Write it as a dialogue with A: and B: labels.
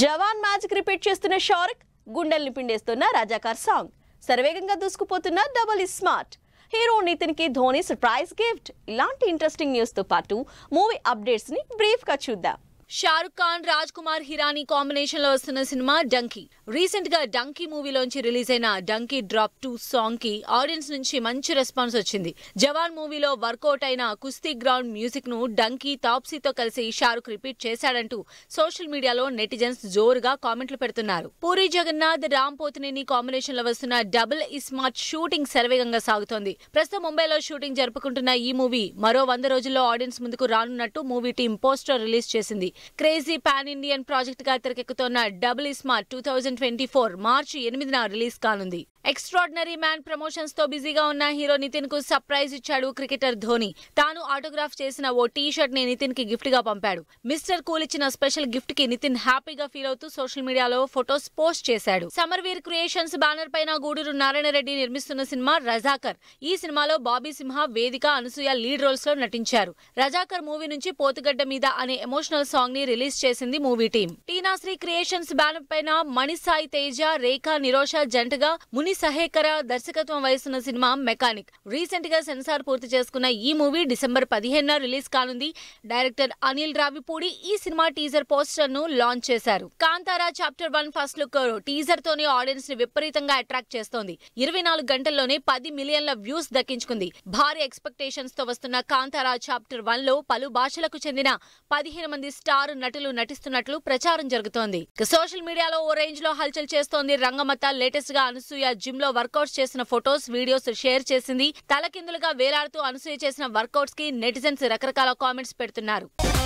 A: జవాన్ magic repeat చేస్తున్న షారుక్ గుండెల్ని పిండేస్తున్న రాజాకార్ సాంగ్ సర్వేగంగా దూసుకుపోతున్న double iSmart hero Nithin కి ధోని సర్ప్రైజ్ గిఫ్ట్ ఇలాంటి ఇంట్రెస్టింగ్ న్యూస్ తో పాటు మూవీ అప్డేట్స్ ని బ్రీఫ్ గా చూద్దాం షారుఖ్ ఖాన్ రాజ్ కుమార్ హిరానీ
B: కాంబినేషన్ లో వస్తున్న సినిమా డంకీ రీసెంట్ గా డంకీ మూవీలోంచి రిలీజ్ అయిన డంకీ డ్రాప్ టూ సాంగ్ కి ఆడియన్స్ నుంచి మంచి రెస్పాన్స్ వచ్చింది జవాన్ మూవీలో వర్కౌట్ అయిన కుస్తీ గ్రౌండ్ మ్యూజిక్ ను డంకీ తాప్సీతో కలిసి షారుఖ్ రిపీట్ చేశాడంటూ సోషల్ మీడియాలో నెటిజన్స్ జోరుగా కామెంట్లు పెడుతున్నారు పూరి జగన్నాథ్ రామ్ పోతినేని కాంబినేషన్ లో వస్తున్న డబుల్ ఇస్మార్ట్ షూటింగ్ సర్వేగంగా సాగుతోంది ప్రస్తుతం ముంబైలో షూటింగ్ జరుపుకుంటున్న ఈ మూవీ మరో వంద రోజుల్లో ఆడియన్స్ ముందుకు రానున్నట్టు మూవీ టీం పోస్టర్ రిలీజ్ చేసింది క్రేజీ పాన్ ఇండియన్ ప్రాజెక్ట్ గా తెరకెక్కుతోన్న double smart two thousand twenty four మార్చి ఎనిమిదిన రిలీజ్ కానుంది ఎక్స్ట్రాడినరీ మ్యాన్ ప్రమోషన్స్ తో బిజీగా ఉన్న హీరో నితిన్ కు సర్ప్రైజ్ ఇచ్చాడు క్రికెటర్ ధోని తాను ఆటోగ్రాఫ్ చేసిన ఓ టీ షర్ట్ ని నితిన్ కి గిఫ్ట్ గా పంపాడు మిస్టర్ కూల్ ఇచ్చిన స్పెషల్ గిఫ్ట్ కి నితిన్ హ్యాపీగా ఫీల్ అవుతూ సోషల్ మీడియాలో ఫొటోస్ పోస్ట్ చేశాడు సమర్వీర్ క్రియేషన్స్ బ్యానర్ పైన గూడూరు నారాయణ రెడ్డి నిర్మిస్తున్న సినిమా రజాకర్ ఈ సినిమాలో బాబీ సింహ వేదిక అనసూయ లీడ్ రోల్స్ లో నటించారు రజాకర్ మూవీ నుంచి పోతుగడ్డ మీద అనే ఎమోషనల్ సాంగ్ సాంగ్ ని రిలీజ్ చేసింది movie team Teenasri creations banner పైన మణిసాయి తేజ రేఖా నిరోష జంటగా ముని సహేకర దర్శకత్వం వహిస్తున్న సినిమా మెకానిక్ రీసెంట్ గా సెన్సార్ పూర్తి చేసుకున్న ఈ మూవీ డిసెంబర్ పదిహేను రిలీజ్ కానుంది డైరెక్టర్ అనిల్ రావిపూడి ఈ సినిమా టీజర్ పోస్టర్ ను లాంచ్ చేశారు Kantara chapter one first look teaser తోనే ఆడియన్స్ ని విపరీతంగా అట్రాక్ట్ చేస్తోంది ఇరవై నాలుగు గంటల్లోనే పది మిలియన్ల వ్యూస్ దక్కించుకుంది భారీ ఎక్స్పెక్టేషన్స్ తో వస్తున్న కాంతారా చాప్టర్ వన్ లో పలు భాషలకు చెందిన పదిహేను మంది స్టార్ ఆరు నటులు నటిస్తున్నట్లు ప్రచారం జరుగుతోంది సోషల్ మీడియాలో ఓ రేంజ్ లో హల్చల్ చేస్తోంది రంగమత లేటెస్ట్ గా అనసూయ జిమ్ లో వర్కౌట్స్ చేసిన ఫొటోస్ వీడియోస్ షేర్ చేసింది తలకిందులుగా వేలాడుతూ అనసూయ చేసిన వర్కౌట్స్ కి నెటిజన్స్ రకరకాల కామెంట్స్ పెడుతున్నారు